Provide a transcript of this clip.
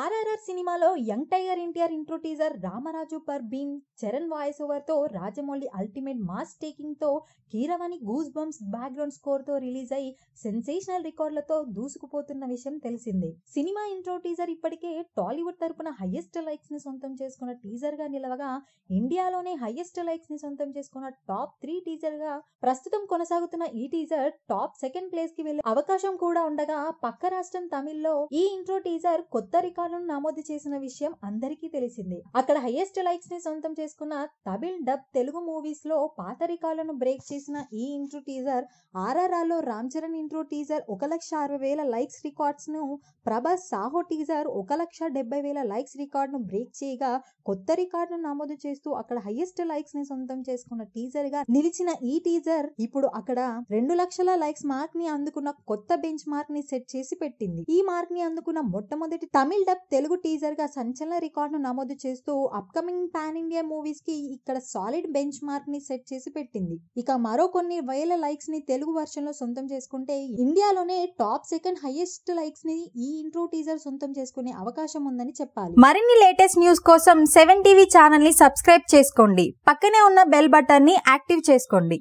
ఆర్ఆర్ఆర్ సినిమాలో young tiger NTR intro teaser Ramaraju for Bheem Charan voice ఓవర్తో Rajamouli ultimate mass టేకింగ్తో కీరవాణి గూస్ బంప్స్ బ్యాక్గ్రౌండ్ స్కోర్తో రిలీజ్ అయి సెన్సేషనల్ రికార్డులతో దూసుకుపోతున్న విషయం తెలిసిందే సినిమా ఇంట్రో టీజర్ ఇప్పటికే టాలీవుడ్ తరపున హయ్యెస్ట్ లైక్స్ ని సొంతం చేసుకున్న టీజర్ గా నిలవగా ఇండియాలోనే హయ్యెస్ట్ లైక్స్ ని సొంతం చేసుకున్న టాప్ త్రీ టీజర్ గా ప్రస్తుతం కొనసాగుతున్న ఈ టీజర్ టాప్ సెకండ్ ప్లేస్ కి వెళ్లే అవకాశం కూడా ఉండగా పక్క రాష్ట్రం తమిళ్లో ఈ ఇంట్రో టీజర్ కొత్త రికార్డును నమోదు చేసిన విషయం అందరికీ తెలిసిందే అక్కడ హైయెస్ట్ లైక్స్ ని సొంతం చేసుకున్న తమిళ్ డబ్ తెలుగు మూవీస్ లో పాత రికార్డులను బ్రేక్ చేసిన ఈ ఇంట్రో టీజర్ ఆర్ఆర్ఆర్ లో రామ్ చరణ్ ఇంట్రో టీజర్ ఒక లక్ష అరవై వేల లైక్స్ రికార్డ్స్ ను ప్రభాస్ సాహో టీజర్ ఒక లక్ష డెబ్బై వేల లైక్స్ రికార్డ్ ను బ్రేక్ చేయగా కొత్త రికార్డును నమోదు చేస్తూ అక్కడ హైయెస్ట్ లైక్స్ ని సొంతం చేసుకున్న టీజర్ గా నిలిచిన ఈ టీజర్ ఇప్పుడు అక్కడ రెండు లక్షల లైక్స్ మార్క్ ని అందుకున్న కొత్త బెంచ్ మార్క్ ని సెట్ చేసి పెట్టింది ఈ మార్క్ ని అందుకున్న మొట్టమొదటి తమిళ బిల్డప్ తెలుగు టీజర్గా సంచలన రికార్డును నమోదు చేస్తూ అప్కమింగ్ పాన్ ఇండియా మూవీస్కి ఇక్కడ సాలిడ్ బెంచ్ మార్క్ని సెట్ చేసి పెట్టింది ఇక మరో కొన్ని వేల లైక్స్ని తెలుగు వర్షన్లో సొంతం చేసుకుంటే ఇండియాలోనే టాప్ సెకండ్ హైయెస్ట్ లైక్స్ని ఈ ఇంట్రో టీజర్ సొంతం చేసుకునే అవకాశం ఉందని చెప్పాలి మరిన్ని లేటెస్ట్ న్యూస్ కోసం సెవెన్ టీవీ ఛానల్ని సబ్స్క్రైబ్ చేసుకోండి పక్కనే ఉన్న బెల్ ని యాక్టివ్ చేసుకోండి